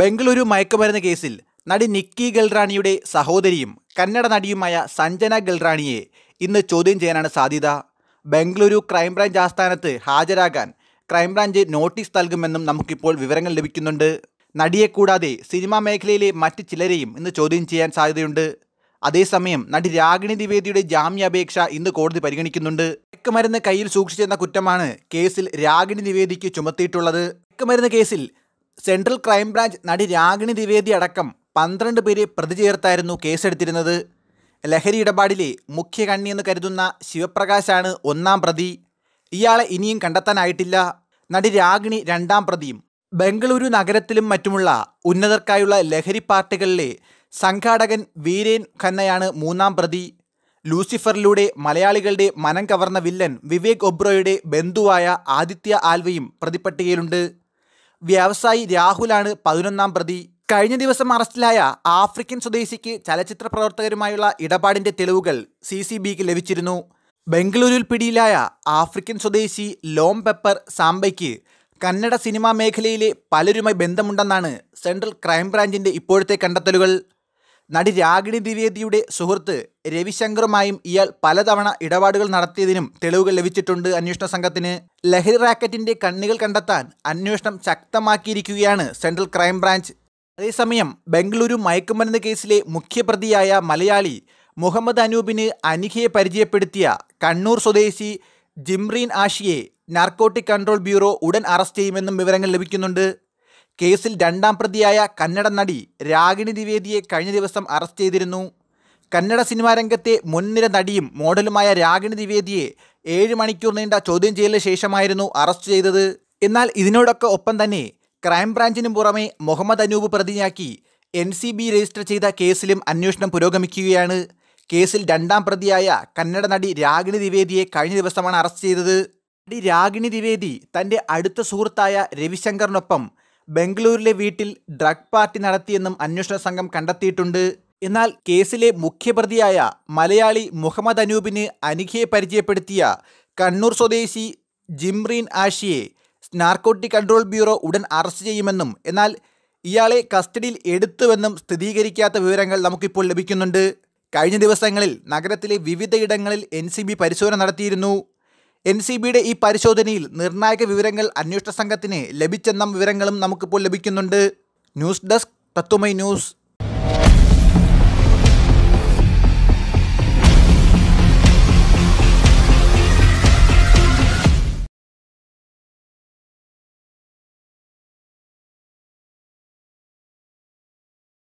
ബംഗളൂരു മയക്കുമരുന്ന് കേസിൽ നടി നിക്കി ഗൽറാണിയുടെ സഹോദരിയും കന്നഡ നടിയുമായ സഞ്ജന ഗൽറാണിയെ ഇന്ന് ചോദ്യം ചെയ്യാനാണ് സാധ്യത ബംഗളൂരു ക്രൈംബ്രാഞ്ച് ആസ്ഥാനത്ത് ഹാജരാകാൻ ക്രൈംബ്രാഞ്ച് നോട്ടീസ് നൽകുമെന്നും നമുക്കിപ്പോൾ വിവരങ്ങൾ ലഭിക്കുന്നുണ്ട് നടിയെ കൂടാതെ സിനിമാ മേഖലയിലെ മറ്റ് ചിലരെയും ഇന്ന് ചോദ്യം ചെയ്യാൻ സാധ്യതയുണ്ട് അതേസമയം നടി രാഗിണി ദ്വിവേദിയുടെ ജാമ്യാപേക്ഷ ഇന്ന് കോടതി പരിഗണിക്കുന്നുണ്ട് മയക്കുമരുന്ന് കയ്യിൽ സൂക്ഷിച്ചെന്ന കുറ്റമാണ് കേസിൽ രാഗിണി ദ്വിവേദിക്ക് ചുമത്തിയിട്ടുള്ളത് മയക്കുമരുന്ന് കേസിൽ സെൻട്രൽ ക്രൈംബ്രാഞ്ച് നടി രാഗിണി ദ്വിവേദി അടക്കം പന്ത്രണ്ട് പേരെ പ്രതി ചേർത്തായിരുന്നു കേസെടുത്തിരുന്നത് ലഹരി ഇടപാടിലെ മുഖ്യ കണ്ണി എന്ന് കരുതുന്ന ശിവപ്രകാശാണ് ഒന്നാം പ്രതി ഇയാളെ ഇനിയും കണ്ടെത്താനായിട്ടില്ല നടി രാഗിണി രണ്ടാം പ്രതിയും ബംഗളൂരു നഗരത്തിലും മറ്റുമുള്ള ഉന്നതർക്കായുള്ള ലഹരി പാർട്ടികളിലെ സംഘാടകൻ വീരേൻ ഖന്നയാണ് മൂന്നാം പ്രതി ലൂസിഫറിലൂടെ മലയാളികളുടെ മനം കവർന്ന വില്ലൻ വിവേക് ഒബ്രോയുടെ ബന്ധുവായ ആദിത്യ ആൽവയും പ്രതിപ്പട്ടികയിലുണ്ട് വ്യവസായി രാഹുലാണ് പതിനൊന്നാം പ്രതി കഴിഞ്ഞ ദിവസം അറസ്റ്റിലായ ആഫ്രിക്കൻ സ്വദേശിക്ക് ചലച്ചിത്ര പ്രവർത്തകരുമായുള്ള ഇടപാടിന്റെ തെളിവുകൾ സി സി ബിക്ക് ലഭിച്ചിരുന്നു ബംഗളൂരുവിൽ പിടിയിലായ ആഫ്രിക്കൻ സ്വദേശി ലോം പെപ്പർ സാംബയ്ക്ക് കന്നഡ സിനിമാ മേഖലയിലെ പലരുമായി ബന്ധമുണ്ടെന്നാണ് സെൻട്രൽ ക്രൈംബ്രാഞ്ചിന്റെ ഇപ്പോഴത്തെ കണ്ടെത്തലുകൾ നടി രാഗിണി ദ്വിവേദിയുടെ സുഹൃത്ത് രവിശങ്കറുമായും ഇയാൾ പലതവണ ഇടപാടുകൾ നടത്തിയതിനും തെളിവുകൾ ലഭിച്ചിട്ടുണ്ട് അന്വേഷണ സംഘത്തിന് ലഹരി റാക്കറ്റിന്റെ കണ്ണികൾ കണ്ടെത്താൻ അന്വേഷണം ശക്തമാക്കിയിരിക്കുകയാണ് സെൻട്രൽ ക്രൈംബ്രാഞ്ച് അതേസമയം ബംഗളൂരു മയക്കുമരുന്ന് കേസിലെ മുഖ്യപ്രതിയായ മലയാളി മുഹമ്മദ് അനൂപിന് അനിഖയെ പരിചയപ്പെടുത്തിയ കണ്ണൂർ സ്വദേശി ജിംറീൻ ആഷിയെ നാർക്കോട്ടിക് കൺട്രോൾ ബ്യൂറോ ഉടൻ അറസ്റ്റ് ചെയ്യുമെന്നും വിവരങ്ങൾ ലഭിക്കുന്നുണ്ട് കേസിൽ രണ്ടാം പ്രതിയായ കന്നഡ നടി രാഗിണി ദ്വിവേദിയെ കഴിഞ്ഞ ദിവസം അറസ്റ്റ് ചെയ്തിരുന്നു കന്നഡ സിനിമാ രംഗത്തെ മുൻനിര നടിയും മോഡലുമായ രാഗിണി ദ്വിവേദിയെ ഏഴ് മണിക്കൂർ നീണ്ട ചോദ്യം ചെയ്യലിന് ശേഷമായിരുന്നു അറസ്റ്റ് ചെയ്തത് എന്നാൽ ഇതിനോടൊക്കെ ഒപ്പം തന്നെ ക്രൈംബ്രാഞ്ചിനു പുറമെ മുഹമ്മദ് അനൂപ് പ്രതിയാക്കി എൻ സി ബി രജിസ്റ്റർ ചെയ്ത കേസിലും അന്വേഷണം പുരോഗമിക്കുകയാണ് കേസിൽ രണ്ടാം പ്രതിയായ കന്നഡ നടി രാഗിണി ദ്വിവേദിയെ കഴിഞ്ഞ ദിവസമാണ് അറസ്റ്റ് ചെയ്തത് നടി രാഗിണി ദ്വിവേദി തൻ്റെ അടുത്ത സുഹൃത്തായ രവിശങ്കറിനൊപ്പം ബംഗളൂരിലെ വീട്ടിൽ ഡ്രഗ് പാർട്ടി നടത്തിയെന്നും അന്വേഷണ സംഘം കണ്ടെത്തിയിട്ടുണ്ട് എന്നാൽ കേസിലെ മുഖ്യപ്രതിയായ മലയാളി മുഹമ്മദ് അനൂപിന് അനിഖയെ പരിചയപ്പെടുത്തിയ കണ്ണൂർ സ്വദേശി ജിംറീൻ ആഷിയെ നാർക്കോട്ടിക് കൺട്രോൾ ബ്യൂറോ ഉടൻ അറസ്റ്റ് ചെയ്യുമെന്നും എന്നാൽ ഇയാളെ കസ്റ്റഡിയിൽ എടുത്തുവെന്നും സ്ഥിരീകരിക്കാത്ത വിവരങ്ങൾ നമുക്കിപ്പോൾ ലഭിക്കുന്നുണ്ട് കഴിഞ്ഞ ദിവസങ്ങളിൽ നഗരത്തിലെ വിവിധയിടങ്ങളിൽ എൻ പരിശോധന നടത്തിയിരുന്നു എൻ സി ബിയുടെ ഈ പരിശോധനയിൽ നിർണായക വിവരങ്ങൾ അന്വേഷണ സംഘത്തിന് ലഭിച്ചെന്ന വിവരങ്ങളും നമുക്കിപ്പോൾ ലഭിക്കുന്നുണ്ട് ന്യൂസ് ഡെസ്ക് തത്തുമൈ ന്യൂസ്